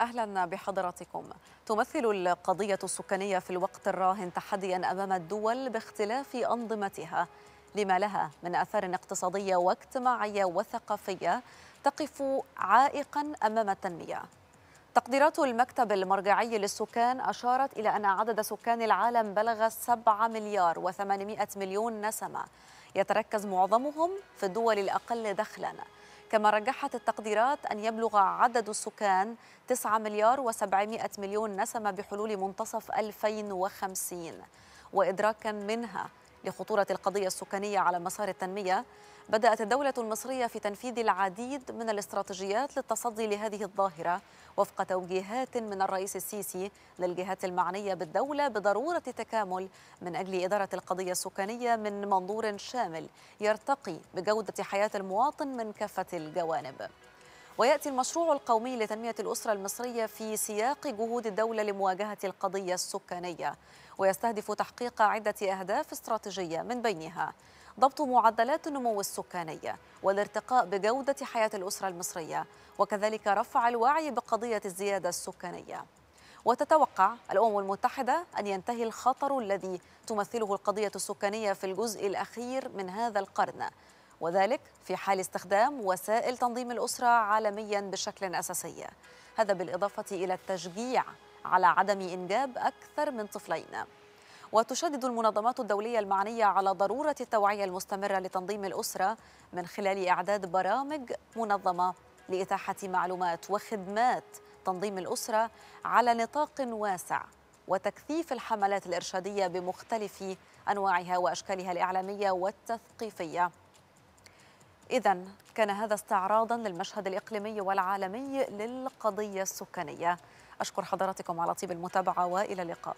أهلا بحضراتكم تمثل القضية السكانية في الوقت الراهن تحديا أمام الدول باختلاف أنظمتها لما لها من أثار اقتصادية واجتماعية وثقافية تقف عائقا أمام التنمية تقديرات المكتب المرجعي للسكان أشارت إلى أن عدد سكان العالم بلغ 7 مليار و800 مليون نسمة يتركز معظمهم في الدول الأقل دخلاً كما رجحت التقديرات أن يبلغ عدد السكان 9 مليار و700 مليون نسمة بحلول منتصف 2050 وإدراكا منها لخطورة القضية السكانية على مسار التنمية بدأت الدولة المصرية في تنفيذ العديد من الاستراتيجيات للتصدي لهذه الظاهرة وفق توجيهات من الرئيس السيسي للجهات المعنية بالدولة بضرورة التكامل من أجل إدارة القضية السكانية من منظور شامل يرتقي بجودة حياة المواطن من كافة الجوانب ويأتي المشروع القومي لتنمية الأسرة المصرية في سياق جهود الدولة لمواجهة القضية السكانية ويستهدف تحقيق عدة أهداف استراتيجية من بينها ضبط معدلات النمو السكاني والارتقاء بجودة حياة الأسرة المصرية وكذلك رفع الوعي بقضية الزيادة السكانية وتتوقع الأمم المتحدة أن ينتهي الخطر الذي تمثله القضية السكانية في الجزء الأخير من هذا القرن وذلك في حال استخدام وسائل تنظيم الأسرة عالميا بشكل أساسي هذا بالإضافة إلى التشجيع على عدم إنجاب أكثر من طفلين وتشدد المنظمات الدولية المعنية على ضرورة التوعية المستمرة لتنظيم الأسرة من خلال إعداد برامج منظمة لإتاحة معلومات وخدمات تنظيم الأسرة على نطاق واسع وتكثيف الحملات الإرشادية بمختلف أنواعها وأشكالها الإعلامية والتثقيفية إذا كان هذا استعراضا للمشهد الإقليمي والعالمي للقضية السكانية أشكر حضراتكم على طيب المتابعة وإلى اللقاء